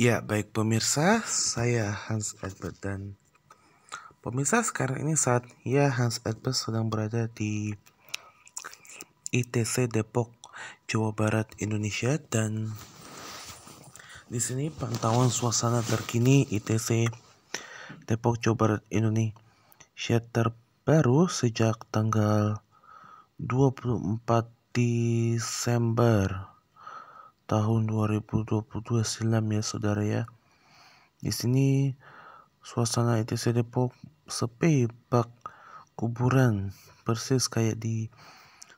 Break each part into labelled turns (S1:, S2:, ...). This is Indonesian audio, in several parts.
S1: Ya, baik pemirsa, saya Hans Edbert dan pemirsa sekarang ini saat ya Hans Edbert sedang berada di ITC Depok, Jawa Barat, Indonesia dan di sini pantauan suasana terkini ITC Depok, Jawa Barat, Indonesia terbaru sejak tanggal 24 Desember tahun 2022 silam ya saudara ya. Di sini suasana ITC Depok sepi bak kuburan persis kayak di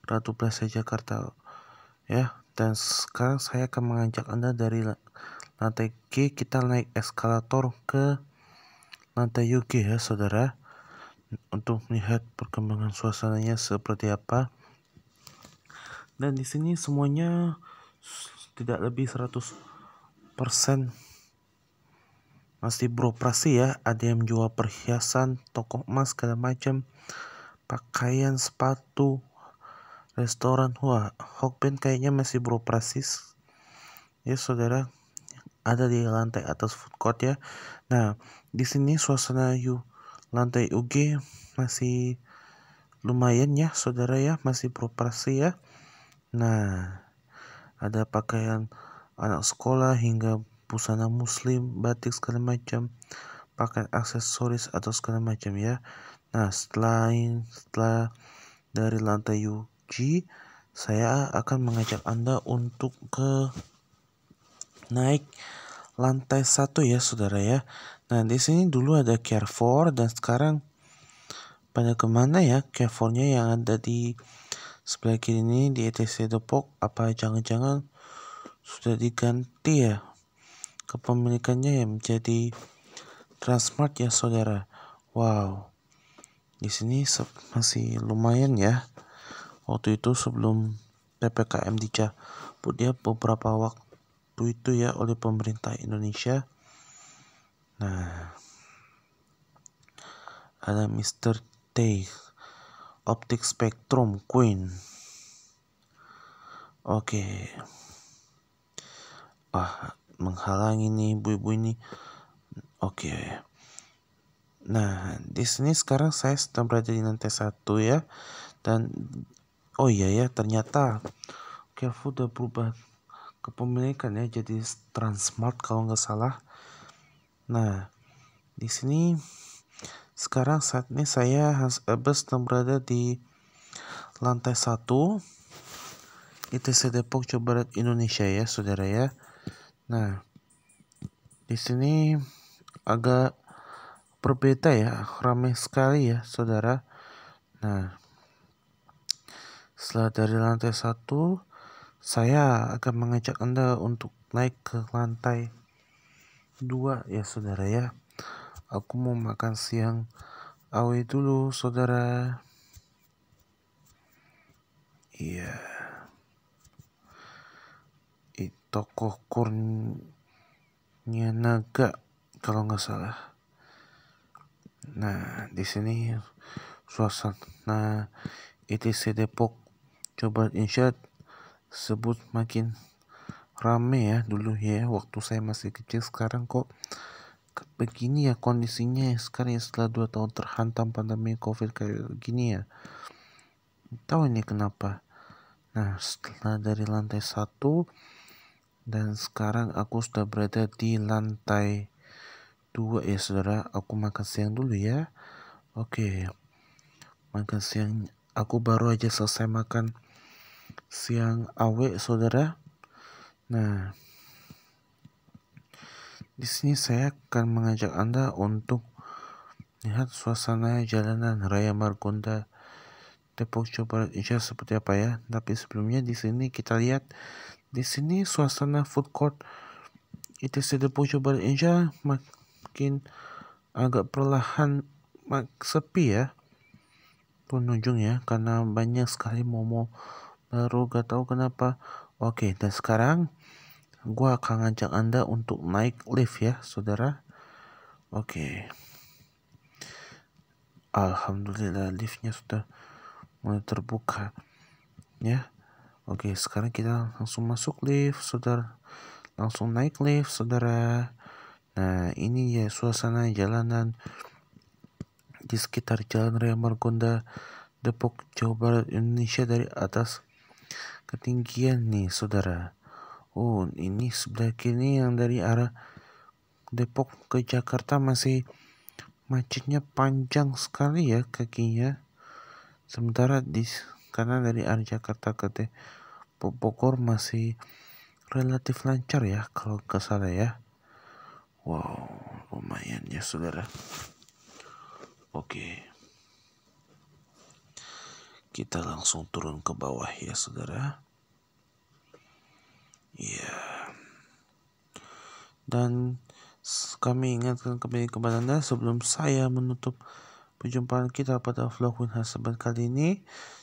S1: Ratu Plaza Jakarta ya dan sekarang saya akan mengajak anda dari lantai G kita naik eskalator ke lantai UG ya saudara untuk melihat perkembangan suasananya seperti apa dan di sini semuanya tidak lebih 100% masih beroperasi ya ada yang jual perhiasan toko emas segala macam pakaian sepatu restoran wah Hokben kayaknya masih beroperasi ya saudara ada di lantai atas food court ya nah di sini suasana yuk lantai UG masih lumayan ya saudara ya masih beroperasi ya nah ada pakaian anak sekolah hingga busana muslim, batik segala macam, pakaian aksesoris atau segala macam ya. Nah, selain setelah dari lantai Yuji, saya akan mengajak Anda untuk ke naik lantai satu ya saudara ya. Nah di sini dulu ada Carrefour dan sekarang pada kemana ya Carrefournya yang ada di sebelah kiri ini di ETC Depok apa jangan-jangan sudah diganti ya kepemilikannya yang menjadi Transmart ya saudara wow di sini masih lumayan ya waktu itu sebelum PPKM dicabut dia ya, beberapa waktu itu ya oleh pemerintah Indonesia nah ada Mr. Tay optik spektrum Queen oke okay. ah menghalangi nih ibu-ibu ini oke okay. nah di sini sekarang saya sedang berada di lantai satu ya dan oh iya ya ternyata Carrefour udah berubah kepemilikan ya jadi Transmart kalau nggak salah nah di sini sekarang saat ini saya Ebers eh, yang berada di lantai 1 ITC Depok Jawa Barat Indonesia ya saudara ya. Nah, di sini agak berbeda ya, ramai sekali ya saudara. Nah, setelah dari lantai 1 saya akan mengajak Anda untuk naik ke lantai 2 ya saudara ya aku mau makan siang awe dulu saudara iya tokoh kurnia naga kalau nggak salah nah di sini suasana ETC Depok coba insya sebut makin rame ya dulu ya waktu saya masih kecil sekarang kok begini ya kondisinya ya, sekarang ya setelah dua tahun terhantam pandemi covid kayak gini ya tahu ini kenapa nah setelah dari lantai satu dan sekarang aku sudah berada di lantai dua ya saudara aku makan siang dulu ya oke makan siang aku baru aja selesai makan siang awe saudara nah di sini saya akan mengajak Anda untuk lihat suasana jalanan Raya Margonda Depok Jawa Barat Insya seperti apa ya. Tapi sebelumnya di sini kita lihat di sini suasana food court si Depok Jawa Barat Insya makin agak perlahan mak sepi ya pengunjung ya karena banyak sekali momo baru gak tahu kenapa oke dan sekarang Gua akan ngajak anda untuk naik lift ya saudara oke okay. alhamdulillah liftnya sudah mulai terbuka ya oke okay, sekarang kita langsung masuk lift saudara langsung naik lift saudara nah ini ya suasana jalanan di sekitar jalan raya Margonda Depok Jawa Barat Indonesia dari atas ketinggian nih saudara Oh, ini sebelah kiri yang dari arah Depok ke Jakarta masih macetnya panjang sekali ya kakinya. Sementara di karena dari arah Jakarta ke Depok Bogor masih relatif lancar ya kalau ke sana ya. Wow, lumayan ya saudara. Oke. Kita langsung turun ke bawah ya saudara. Iya. Dan kami ingatkan kembali kepada Anda sebelum saya menutup perjumpaan kita pada vlog Winhar Saban kali ini.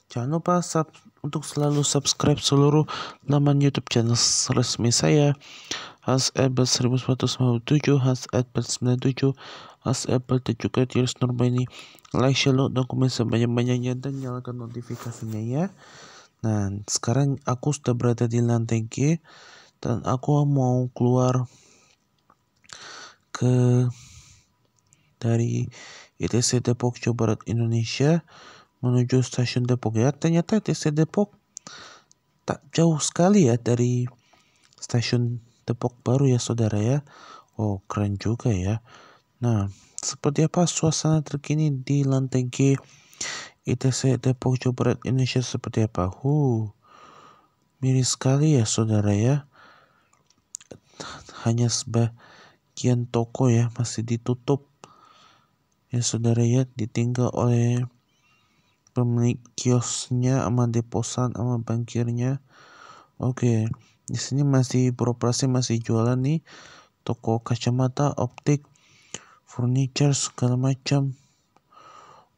S1: Jangan lupa sub untuk selalu subscribe seluruh laman YouTube channel resmi saya. Has Apple 1997, Has Apple 97, Has Apple dan juga Tiris Nurbani. Like, share, dokumen sebanyak-banyaknya dan nyalakan notifikasinya ya. Nah, sekarang aku sudah berada di lantai G dan aku mau keluar ke dari ITC Depok Jawa Barat Indonesia menuju stasiun Depok ya. Ternyata ITC Depok tak jauh sekali ya dari stasiun Depok baru ya saudara ya. Oh keren juga ya. Nah seperti apa suasana terkini di lantai G kita Depok Jawa Barat Indonesia seperti apa? Hu, miris sekali ya saudara ya. Hanya sebagian toko ya masih ditutup. Ya saudara ya ditinggal oleh pemilik kiosnya sama deposan sama bankirnya. Oke, di sini masih beroperasi masih jualan nih toko kacamata, optik, furniture segala macam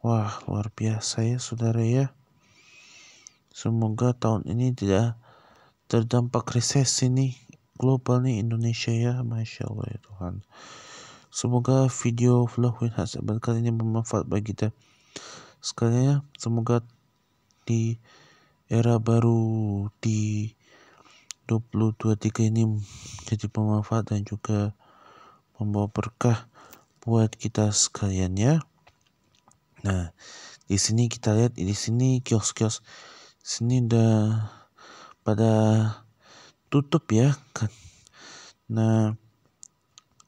S1: Wah, luar biasa ya saudara ya. Semoga tahun ini tidak terdampak krisis ini global nih Indonesia ya. Masya Allah ya Tuhan. Semoga video vlog Winhas kali ini bermanfaat bagi kita sekalian ya. Semoga di era baru di 2023 ini jadi bermanfaat dan juga membawa berkah buat kita sekalian ya. Nah, di sini kita lihat di sini kios-kios sini udah pada tutup ya kan. Nah,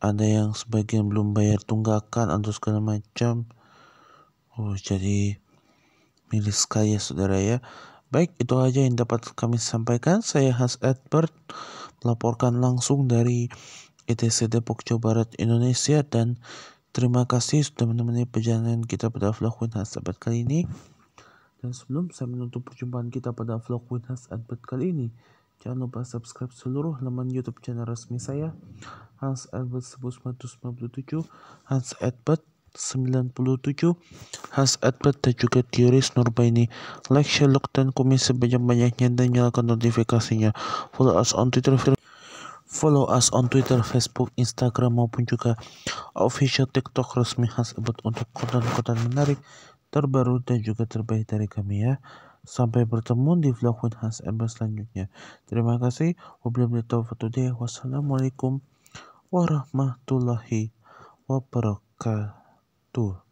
S1: ada yang sebagian belum bayar tunggakan atau segala macam. Oh, jadi milis kaya saudara ya. Baik, itu aja yang dapat kami sampaikan. Saya Has Edward melaporkan langsung dari ETC Depok Jawa Barat Indonesia dan Terima kasih sudah menemani perjalanan kita pada vlog Winhas abad kali ini. Dan sebelum saya menutup perjumpaan kita pada vlog Winhas abad kali ini, jangan lupa subscribe seluruh laman YouTube channel resmi saya, Hans Albert 1997, Hans Albert 97, Hans Albert dan juga Dioris Nurbaini. Like, share, like, dan komen sebanyak-banyaknya dan nyalakan notifikasinya. Follow us on Twitter, Follow us on Twitter, Facebook, Instagram maupun juga official TikTok resmi khas Ebot untuk konten-konten menarik terbaru dan juga terbaik dari kami ya. Sampai bertemu di vlog with khas Ember selanjutnya. Terima kasih. Wassalamualaikum warahmatullahi wabarakatuh.